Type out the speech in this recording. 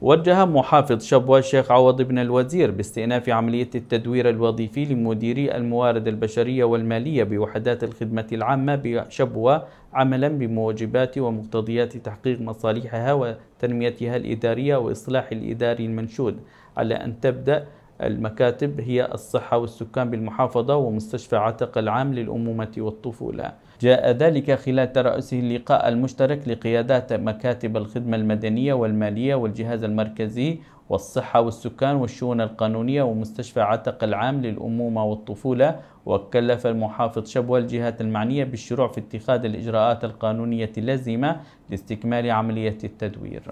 وجه محافظ شبوة الشيخ عوض بن الوزير باستئناف عملية التدوير الوظيفي لمديري الموارد البشرية والمالية بوحدات الخدمة العامة بشبوة عملا بموجبات ومقتضيات تحقيق مصالحها وتنميتها الإدارية وإصلاح الإداري المنشود على أن تبدأ المكاتب هي الصحة والسكان بالمحافظة ومستشفى عتق العام للأمومة والطفولة جاء ذلك خلال ترأسه اللقاء المشترك لقيادات مكاتب الخدمة المدنية والمالية والجهاز المركزي والصحة والسكان والشؤون القانونية ومستشفى عتق العام للأمومة والطفولة وكلف المحافظ شبوة الجهات المعنية بالشروع في اتخاذ الإجراءات القانونية اللازمة لاستكمال عملية التدوير